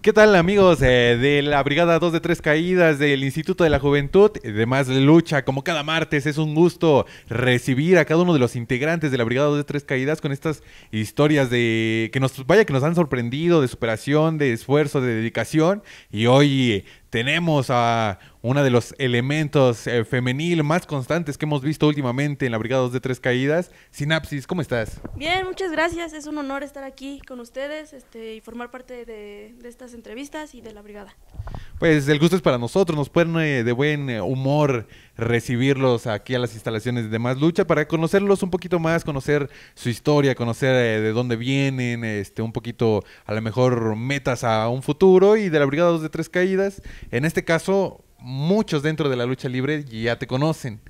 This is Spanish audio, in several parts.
¿Qué tal amigos eh, de la Brigada 2 de tres Caídas del Instituto de la Juventud de Más Lucha? Como cada martes es un gusto recibir a cada uno de los integrantes de la Brigada 2 de tres Caídas con estas historias de que nos vaya que nos han sorprendido de superación, de esfuerzo, de dedicación y hoy tenemos a uno de los elementos eh, femenil más constantes que hemos visto últimamente en la Brigada 2 de Tres Caídas. Sinapsis, ¿cómo estás? Bien, muchas gracias. Es un honor estar aquí con ustedes este, y formar parte de estas entrevistas y de la Brigada. Pues el gusto es para nosotros, nos pueden eh, de buen eh, humor recibirlos aquí a las instalaciones de Más Lucha para conocerlos un poquito más, conocer su historia, conocer eh, de dónde vienen, este, un poquito a lo mejor metas a un futuro y de la Brigada 2 de Tres Caídas. En este caso, muchos dentro de la lucha libre ya te conocen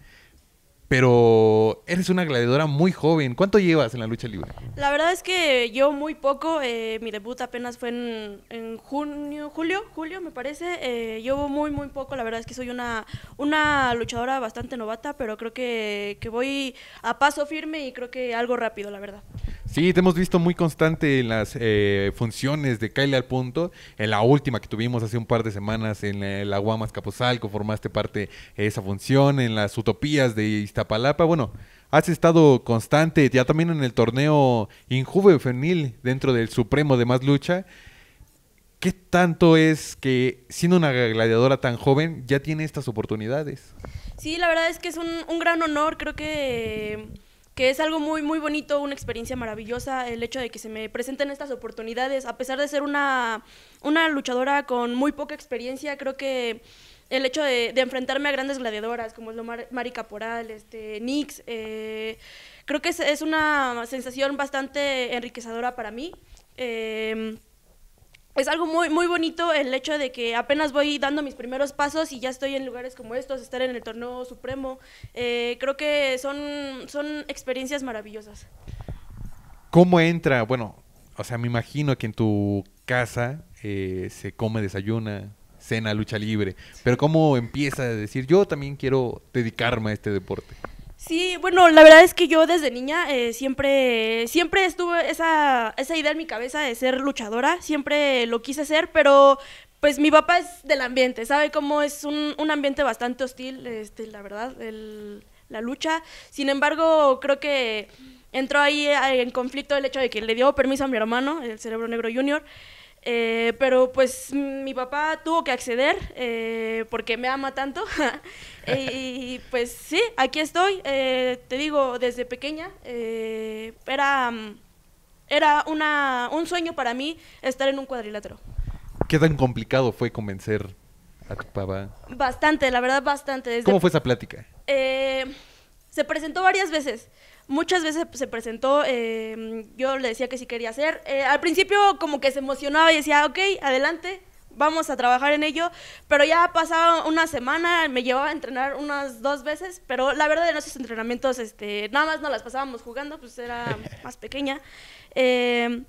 pero eres una gladiadora muy joven. ¿Cuánto llevas en la lucha libre? La verdad es que yo muy poco. Eh, mi debut apenas fue en, junio, julio, julio me parece. Eh, yo muy, muy poco. La verdad es que soy una, una luchadora bastante novata, pero creo que voy a paso firme y creo que algo rápido, la verdad. Sí, te hemos visto muy constante en las eh, funciones de Kyle al punto. En la última que tuvimos hace un par de semanas en el eh, Guamas formaste parte de esa función, en las utopías de Iztapalapa. Bueno, has estado constante ya también en el torneo Injuve Fenil, dentro del Supremo de Más Lucha. ¿Qué tanto es que siendo una gladiadora tan joven ya tiene estas oportunidades? Sí, la verdad es que es un gran honor. Creo que que es algo muy, muy bonito, una experiencia maravillosa, el hecho de que se me presenten estas oportunidades, a pesar de ser una, luchadora con muy poca experiencia, creo que el hecho de, enfrentarme a grandes gladiadoras, como es lo Mari Caporal, este, Nix, eh, creo que es, una sensación bastante enriquecedora para mí. Em, es algo muy, muy bonito el hecho de que apenas voy dando mis primeros pasos y ya estoy en lugares como estos, estar en el torneo supremo. Eh, creo que son, son experiencias maravillosas. ¿Cómo entra? Bueno, o sea, me imagino que en tu casa eh, se come, desayuna, cena, lucha libre. Pero ¿cómo empieza a decir, yo también quiero dedicarme a este deporte? Sí, bueno, la verdad es que yo desde niña eh, siempre, siempre estuve esa, esa idea en mi cabeza de ser luchadora, siempre lo quise ser, pero pues mi papá es del ambiente, sabe cómo es un, un ambiente bastante hostil, este, la verdad, la lucha. Sin embargo, creo que entró ahí eh, en conflicto el hecho de que le dio permiso a mi hermano, el Cerebro Negro Junior, eh, pero pues mi papá tuvo que acceder eh, porque me ama tanto. y pues sí, aquí estoy. Eh, te digo, desde pequeña era, era una, un sueño para mí estar en un cuadrilátero. ¿Qué tan complicado fue convencer a tu papá? Bastante, la verdad, bastante. ¿Cómo fue esa plática? se presentó varias veces. Muchas veces se presentó, em, yo le decía que sí quería hacer. Eh, al principio como que se emocionaba y decía, ok, adelante, vamos a trabajar en ello, pero ya pasaba una semana, me llevaba a entrenar unas dos veces, pero la verdad de esos entrenamientos este, nada más no las pasábamos jugando, pues era más pequeña. Em,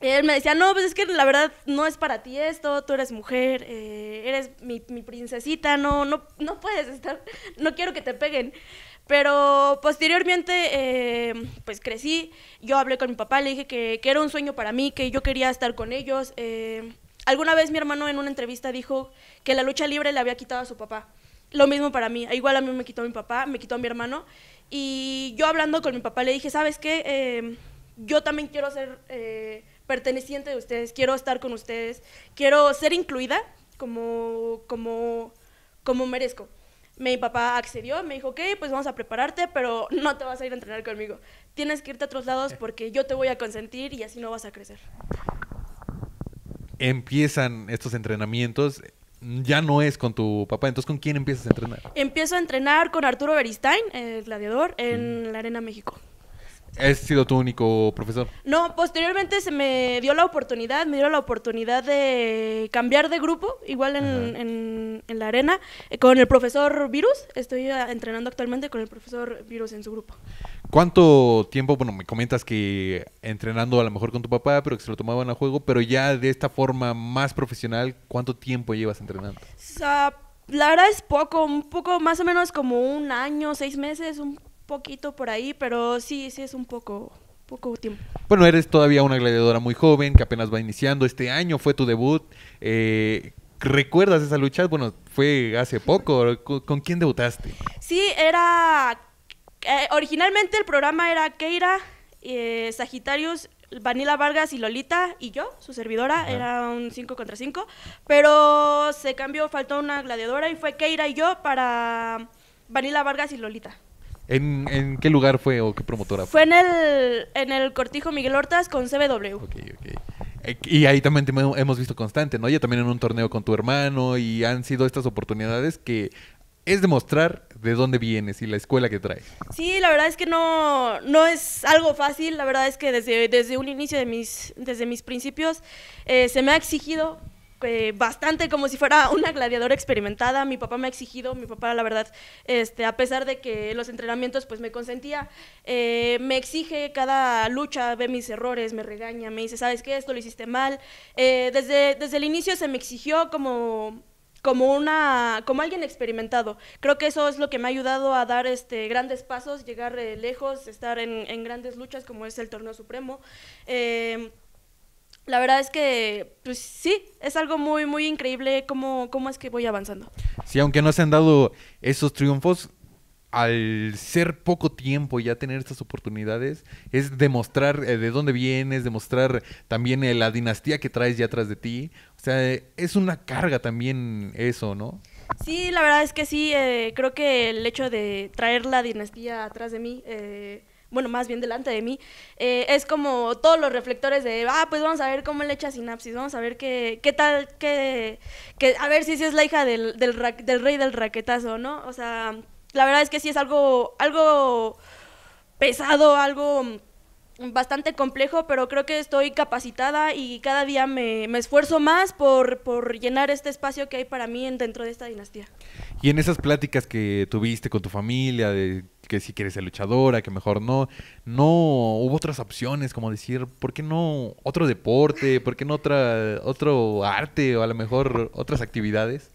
él me decía, no, pues es que la verdad no es para ti esto, tú eres mujer, eh, eres mi, mi, princesita, no, no, no puedes estar, no quiero que te peguen. Pero posteriormente, eh, pues crecí, yo hablé con mi papá, le dije que, que, era un sueño para mí, que yo quería estar con ellos. Eh, alguna vez mi hermano en una entrevista dijo que la lucha libre le había quitado a su papá. Lo mismo para mí, igual a mí me quitó mi papá, me quitó a mi hermano. Y yo hablando con mi papá le dije, ¿sabes qué? Eh, yo también quiero ser perteneciente de ustedes, quiero estar con ustedes, quiero ser incluida como, como, como merezco mi papá accedió, me dijo, ok, pues vamos a prepararte, pero no te vas a ir a entrenar conmigo. Tienes que irte a otros lados eh. porque yo te voy a consentir y así no vas a crecer. Empiezan estos entrenamientos, ya no es con tu papá, entonces ¿con quién empiezas a entrenar? Empiezo a entrenar con Arturo Beristain, el gladiador, en mm. la Arena México. ¿Has sido tu único profesor? No, posteriormente se me dio la oportunidad, me dio la oportunidad de cambiar de grupo, igual en, la arena, eh, con el profesor Virus. Estoy ah, entrenando actualmente con el profesor Virus en su grupo. ¿Cuánto tiempo, bueno, me comentas que entrenando a lo mejor con tu papá, pero que se lo tomaban a juego, pero ya de esta forma más profesional, ¿cuánto tiempo llevas entrenando? O la verdad es poco, un poco más o menos como un año, seis meses, un poquito por ahí, pero sí, sí es un poco poco tiempo. Bueno, eres todavía una gladiadora muy joven que apenas va iniciando. Este año fue tu debut. Eh, ¿Recuerdas esa lucha? Bueno, fue hace poco. ¿Con, quién debutaste? Sí, era... Eh, originalmente el programa era Keira, eh, Sagitarius, Vanilla Vargas y Lolita y yo, su servidora, era un 5 contra 5, pero se cambió, faltó una gladiadora y fue Keira y yo para Vanilla Vargas y Lolita. ¿En, qué lugar fue o qué promotora? Fue en el, en el Cortijo Miguel Hortas con CBW. Ok, ok. Eh, y ahí también hemos visto constante, ¿no? Ya también en un torneo con tu hermano y han sido estas oportunidades que es demostrar de dónde vienes y la escuela que traes. Sí, la verdad es que no, no es algo fácil, la verdad es que desde, desde un inicio de mis, desde mis principios eh, se me ha exigido eh, bastante como si fuera una gladiadora experimentada. Mi papá me ha exigido, mi papá la verdad, este, a pesar de que los entrenamientos pues me consentía, eh, me exige cada lucha, ve mis errores, me regaña, me dice, ¿sabes qué? Esto lo hiciste mal. Eh, desde, desde el inicio se me exigió como como una como alguien experimentado creo que eso es lo que me ha ayudado a dar este grandes pasos llegar lejos estar en, grandes luchas como es el torneo supremo la verdad es que, pues sí, es algo muy, muy increíble cómo, cómo es que voy avanzando. Sí, aunque no se han dado esos triunfos, al ser poco tiempo y ya tener estas oportunidades, es demostrar eh, de dónde vienes, demostrar también eh, la dinastía que traes ya atrás de ti. O sea, es una carga también eso, ¿no? Sí, la verdad es que sí, eh, creo que el hecho de traer la dinastía atrás de mí bueno, más bien delante de mí, eh, es como todos los reflectores de, ah, pues vamos a ver cómo le echa sinapsis, vamos a ver qué, tal, qué, a ver si, si es la hija del, del, rey del raquetazo, ¿no? O sea, la verdad es que sí es algo, algo pesado, algo bastante complejo, pero creo que estoy capacitada y cada día me, esfuerzo más por, por, llenar este espacio que hay para mí dentro de esta dinastía. Y en esas pláticas que tuviste con tu familia, de que si quieres ser luchadora, que mejor no. No hubo otras opciones, como decir, ¿por qué no otro deporte? ¿Por qué no otra, otro arte o a lo mejor otras actividades?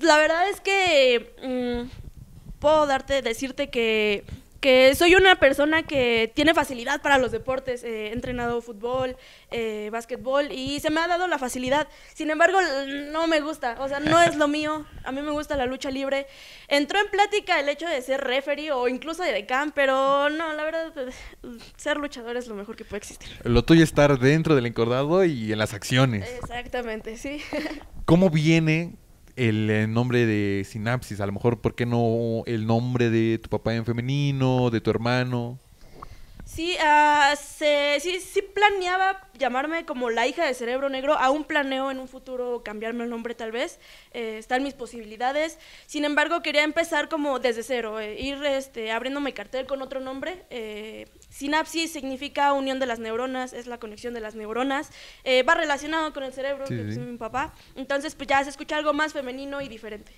la verdad es que mm, puedo darte, decirte que que soy una persona que tiene facilidad para los deportes. Eh, he entrenado fútbol, eh, básquetbol y se me ha dado la facilidad. Sin embargo, no me gusta, o sea, no es lo mío. A mí me gusta la lucha libre. Entró en plática el hecho de ser referee o incluso de decán, pero no, la verdad, ser luchador es lo mejor que puede existir. Lo tuyo es estar dentro del encordado y en las acciones. Exactamente, sí. ¿Cómo viene el eh, nombre de sinapsis, a lo mejor, ¿por qué no el nombre de tu papá en femenino, de tu hermano? Sí, ah, sí, sí planeaba llamarme como la hija de Cerebro Negro. Aún planeo en un futuro cambiarme el nombre tal vez. Eh, están mis posibilidades. Sin embargo, quería empezar como desde cero, eh, ir este, abriéndome cartel con otro nombre. Eh, sinapsis significa unión de las neuronas, es la conexión de las neuronas. va relacionado con el cerebro, que es mi papá. Entonces, pues ya se escucha algo más femenino y diferente.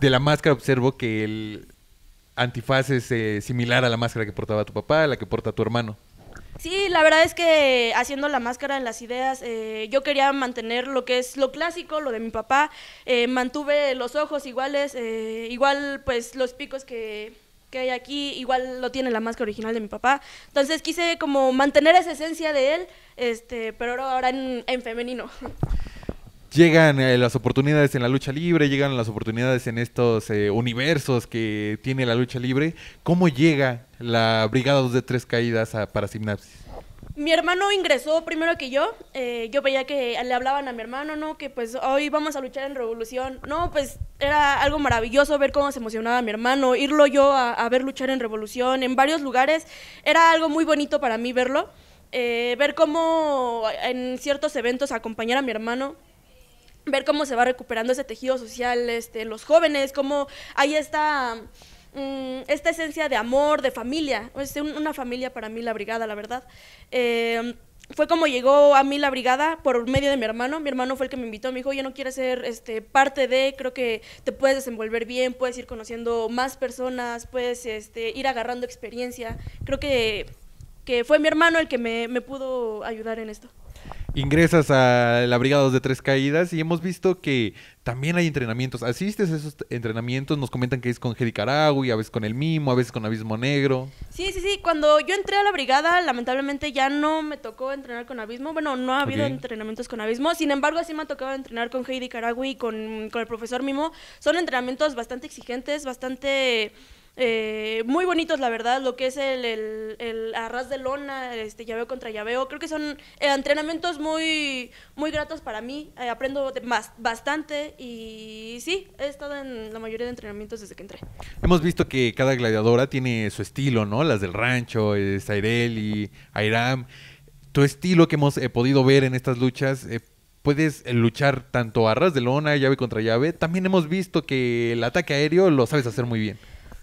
De la máscara observo que el antifaces eh, similar a la máscara que portaba tu papá, la que porta tu hermano. Sí, la verdad es que haciendo la máscara en las ideas, eh, yo quería mantener lo que es lo clásico, lo de mi papá. Eh, mantuve los ojos iguales, igual pues los picos que, hay aquí, igual lo tiene la máscara original de mi papá. Entonces quise como mantener esa esencia de él, este, pero ahora en femenino. llegan eh, las oportunidades en la lucha libre, llegan las oportunidades en estos eh, universos que tiene la lucha libre. ¿Cómo llega la Brigada 2 de Tres Caídas a, para Simnapsis? Mi hermano ingresó primero que yo. Eh, yo veía que le hablaban a mi hermano, ¿no? Que pues hoy vamos a luchar en revolución. No, pues era algo maravilloso ver cómo se emocionaba mi hermano, irlo yo a, ver luchar en revolución en varios lugares. Era algo muy bonito para mí verlo. ver cómo en ciertos eventos acompañar a mi hermano ver cómo se va recuperando ese tejido social, este, los jóvenes, cómo hay esta, mm, esta esencia de amor, de familia. Es una familia para mí la brigada, la verdad. Em, fue como llegó a mí la brigada por medio de mi hermano. Mi hermano fue el que me invitó, me dijo, yo no quieres ser este, parte de, creo que te puedes desenvolver bien, puedes ir conociendo más personas, puedes este, ir agarrando experiencia. Creo que, fue mi hermano el que me pudo ayudar en esto ingresas a la brigada de tres caídas y hemos visto que también hay entrenamientos. Asistes a esos entrenamientos, nos comentan que es con Heidi Caragui, a veces con el Mimo, a veces con Abismo Negro. Sí, sí, sí. Cuando yo entré a la brigada, lamentablemente ya no me tocó entrenar con Abismo. Bueno, no ha habido entrenamientos con Abismo. Sin embargo, sí me ha tocado entrenar con Heidi Caragui y con, con el profesor Mimo. Son entrenamientos bastante exigentes, bastante... Eh, muy bonitos, la verdad, lo que es el, arras de lona, este, llaveo contra llaveo. Creo que son eh, entrenamientos muy, muy gratos para mí. Eh, aprendo más, bastante y sí, he estado en la mayoría de entrenamientos desde que entré. Hemos visto que cada gladiadora tiene su estilo, ¿no? Las del rancho, Zairel y Airam. Tu estilo que hemos podido ver en estas luchas puedes luchar tanto arras de lona, llave contra llave. También hemos visto que el ataque aéreo lo sabes hacer muy bien.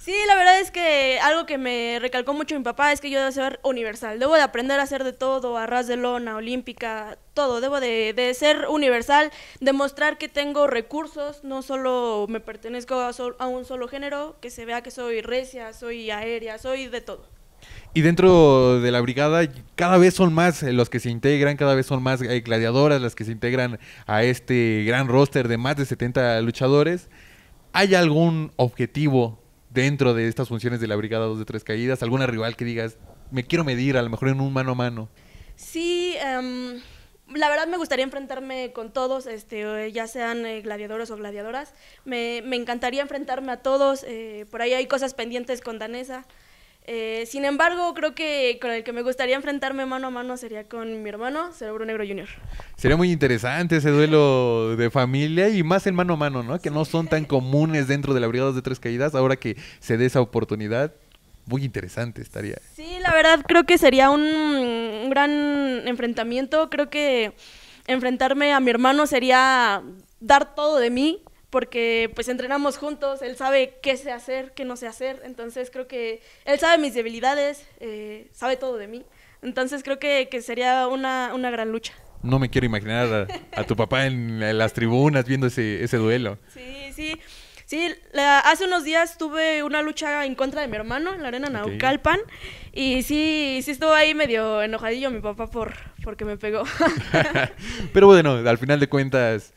Sí, la verdad es que algo que me recalcó mucho mi papá es que yo debo ser universal. Debo de aprender a hacer de todo, a ras de lona, olímpica, todo. Debo de, ser universal, demostrar que tengo recursos, no solo me pertenezco a, a un solo género, que se vea que soy recia, soy aérea, soy de todo. Y dentro de la brigada cada vez son más eh, los que se integran, cada vez son más eh, gladiadoras las que se integran a este gran roster de más de 70 luchadores. ¿Hay algún objetivo dentro de estas funciones de la Brigada 2 de Tres Caídas? ¿Alguna rival que digas, me quiero medir, a lo mejor en un mano a mano? Sí, em, la verdad me gustaría enfrentarme con todos, este, eh, ya sean eh, gladiadores o gladiadoras. Me, me, encantaría enfrentarme a todos. Eh, por ahí hay cosas pendientes con Danesa. Eh, sin embargo, creo que con el que me gustaría enfrentarme mano a mano sería con mi hermano, Cerebro Negro Junior. Sería muy interesante ese duelo de familia y más en mano a mano, ¿no? Que no son tan comunes dentro de la Brigada de Tres Caídas. Ahora que se dé esa oportunidad, muy interesante estaría. Sí, la verdad creo que sería un, un gran enfrentamiento. Creo que enfrentarme a mi hermano sería dar todo de mí, porque pues entrenamos juntos, él sabe qué sé hacer, qué no sé hacer, entonces creo que él sabe mis debilidades, eh, sabe todo de mí, entonces creo que, que sería una, una, gran lucha. No me quiero imaginar a, tu papá en, las tribunas viendo ese, ese duelo. Sí, sí. Sí, hace unos días tuve una lucha en contra de mi hermano en la arena Naucalpan y sí, sí estuvo ahí medio enojadillo mi papá por porque me pegó. Pero bueno, al final de cuentas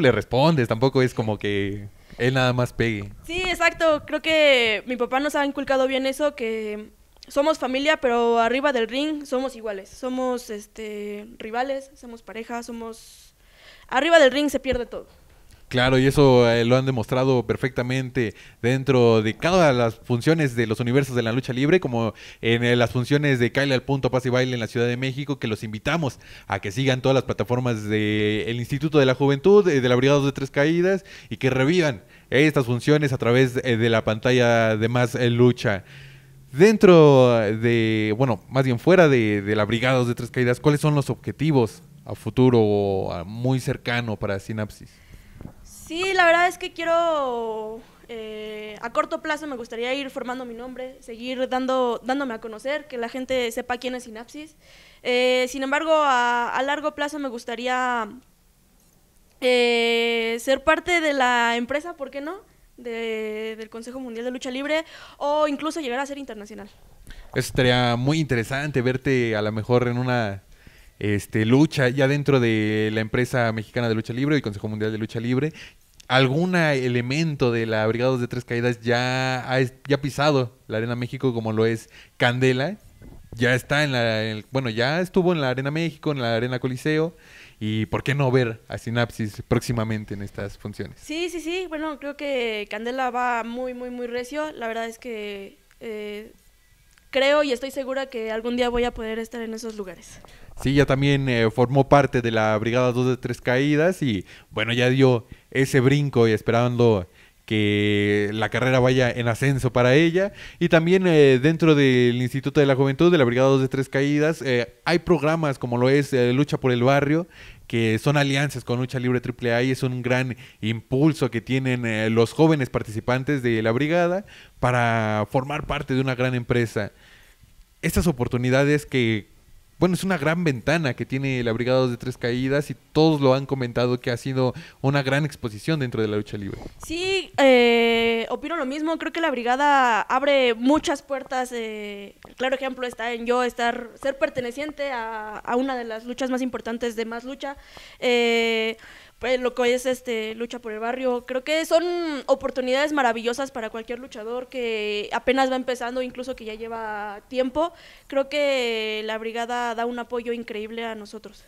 le respondes, tampoco es como que él nada más pegue. Sí, exacto. Creo que mi papá nos ha inculcado bien eso, que somos familia, pero arriba del ring somos iguales. Somos este rivales, somos pareja, somos... Arriba del ring se pierde todo. Claro, y eso eh, lo han demostrado perfectamente dentro de cada de las funciones de los universos de la lucha libre, como en eh, las funciones de Kyle al punto Paz y Baile en la Ciudad de México, que los invitamos a que sigan todas las plataformas del Instituto de la Juventud, eh, del la de Tres Caídas, y que revivan estas funciones a través de la pantalla de Más Lucha. Dentro de, bueno, más bien fuera de, de la de Tres Caídas, ¿cuáles son los objetivos a futuro o muy cercano para Sinapsis? Sí, la verdad es que quiero, eh, a corto plazo me gustaría ir formando mi nombre, seguir dando, dándome a conocer, que la gente sepa quién es Sinapsis. Eh, sin embargo, a, largo plazo me gustaría eh, ser parte de la empresa, ¿por qué no? del Consejo Mundial de Lucha Libre o incluso llegar a ser internacional. Eso estaría muy interesante verte a lo mejor en una este, lucha, ya dentro de la empresa mexicana de lucha libre y Consejo Mundial de Lucha Libre, algún elemento de la Brigados de Tres Caídas ya ha pisado la Arena México como lo es Candela. Ya está en la... bueno, ya estuvo en la Arena México, en la Arena Coliseo. Y por qué no ver a Sinapsis próximamente en estas funciones. Sí, sí, sí. Bueno, creo que Candela va muy, muy, muy recio. La verdad es que eh, creo y estoy segura que algún día voy a poder estar en esos lugares. Sí, ya también eh, formó parte de la Brigada 2 de Tres Caídas y bueno, ya dio ese brinco y esperando que la carrera vaya en ascenso para ella. Y también eh, dentro del Instituto de la Juventud, de la Brigada 2 de Tres Caídas, eh, hay programas como lo es Lucha por el Barrio, que son alianzas con Lucha Libre AAA y es un gran impulso que tienen los jóvenes participantes de la Brigada para formar parte de una gran empresa. Estas oportunidades que bueno, es una gran ventana que tiene la Brigada 2 de Tres Caídas y todos lo han comentado que ha sido una gran exposición dentro de la lucha libre. Sí, eh, opino lo mismo. Creo que la Brigada abre muchas puertas. Eh, claro ejemplo está en yo estar, ser perteneciente a, una de las luchas más importantes de Más Lucha. Eh, pues, lo que es este lucha por el barrio. Creo que son oportunidades maravillosas para cualquier luchador que apenas va empezando, incluso que ya lleva tiempo. Creo que la brigada da un apoyo increíble a nosotros.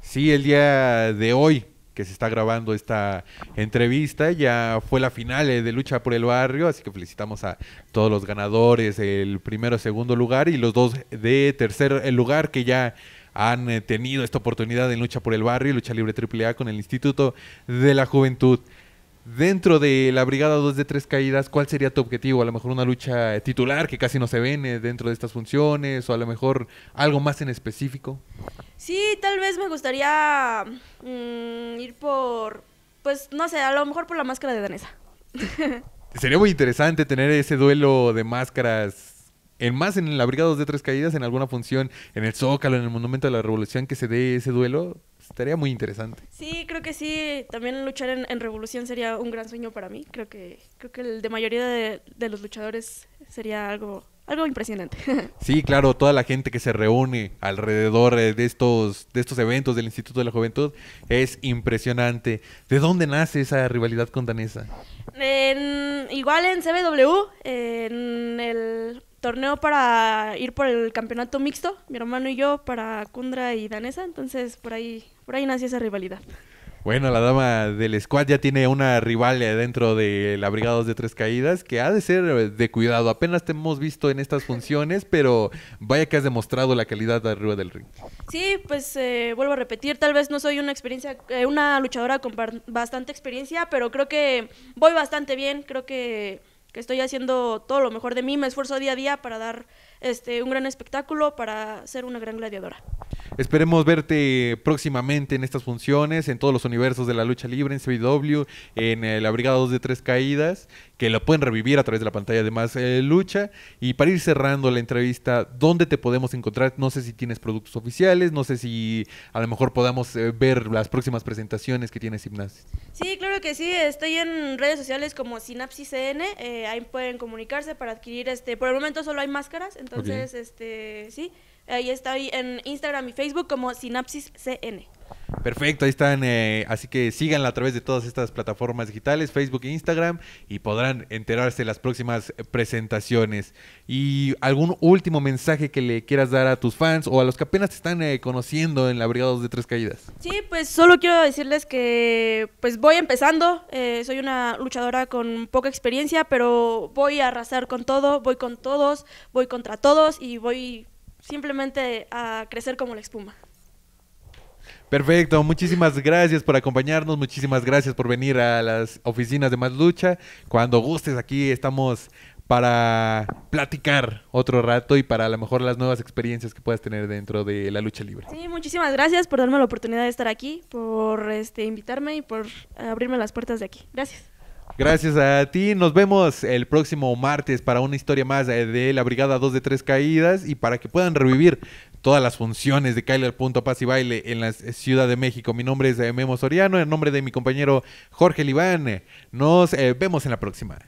Sí, el día de hoy que se está grabando esta entrevista. Ya fue la final eh, de Lucha por el Barrio, así que felicitamos a todos los ganadores, el primero, segundo lugar y los dos de tercer eh, lugar que ya han eh, tenido esta oportunidad en Lucha por el Barrio Lucha Libre AAA con el Instituto de la Juventud. Dentro de la Brigada 2 de Tres Caídas, ¿cuál sería tu objetivo? A lo mejor una lucha titular que casi no se ven eh, dentro de estas funciones o a lo mejor algo más en específico. Sí, tal vez me gustaría mm, ir por, pues no sé, a lo mejor por la máscara de Danesa. Sería muy interesante tener ese duelo de máscaras en más en la Brigada 2 de Tres Caídas, en alguna función, en el Zócalo, en el Monumento de la Revolución, que se dé ese duelo, estaría muy interesante. Sí, creo que sí. También luchar en, Revolución sería un gran sueño para mí. Creo que, creo que el de mayoría de, los luchadores sería algo algo impresionante. Sí, claro, toda la gente que se reúne alrededor eh, de estos, de estos eventos del Instituto de la Juventud es impresionante. ¿De dónde nace esa rivalidad con Danesa? igual en CBW, en el torneo para ir por el campeonato mixto, mi hermano y yo, para Kundra y Danesa, entonces por ahí, por ahí nació esa rivalidad. Bueno, la dama del squad ya tiene una rival dentro de la de Tres Caídas que ha de ser de cuidado. Apenas te hemos visto en estas funciones, pero vaya que has demostrado la calidad de arriba del ring. Sí, pues eh, vuelvo a repetir, tal vez no soy una experiencia, eh, una luchadora con bastante experiencia, pero creo que voy bastante bien, creo que que estoy haciendo todo lo mejor de mí, me esfuerzo día a día para dar este, un gran espectáculo para ser una gran gladiadora. Esperemos verte próximamente en estas funciones, en todos los universos de la lucha libre, en CW, en el Brigada 2 de Tres Caídas, que lo pueden revivir a través de la pantalla de Más eh, Lucha. Y para ir cerrando la entrevista, ¿dónde te podemos encontrar? No sé si tienes productos oficiales, no sé si a lo mejor podamos eh, ver las próximas presentaciones que tienes Gimnasis. Sí, claro que sí, estoy en redes sociales como Sinapsis CN, eh, ahí pueden comunicarse para adquirir, este, por el momento solo hay máscaras, entonces, este, sí, ahí estoy en Instagram y Facebook como Sinapsis CN. Perfecto, ahí están. Eh, así que síganla a través de todas estas plataformas digitales, Facebook e Instagram, y podrán enterarse de las próximas presentaciones. ¿Y algún último mensaje que le quieras dar a tus fans o a los que apenas te están eh, conociendo en la Brigada 2 de Tres Caídas? Sí, pues solo quiero decirles que pues voy empezando. Eh, soy una luchadora con poca experiencia, pero voy a arrasar con todo, voy con todos, voy contra todos y voy simplemente a crecer como la espuma. Perfecto, muchísimas gracias por acompañarnos, muchísimas gracias por venir a las oficinas de Más Lucha. Cuando gustes aquí estamos para platicar otro rato y para a lo mejor las nuevas experiencias que puedas tener dentro de la lucha libre. Sí, muchísimas gracias por darme la oportunidad de estar aquí, por este, invitarme y por abrirme las puertas de aquí. Gracias. Gracias a ti. Nos vemos el próximo martes para una historia más eh, de la Brigada 2 de 3 Caídas y para que puedan revivir todas las funciones de Kyler.Paz y Baile en la eh, Ciudad de México. Mi nombre es eh, Memo Soriano, en nombre de mi compañero Jorge Libán. Nos vemos en la próxima.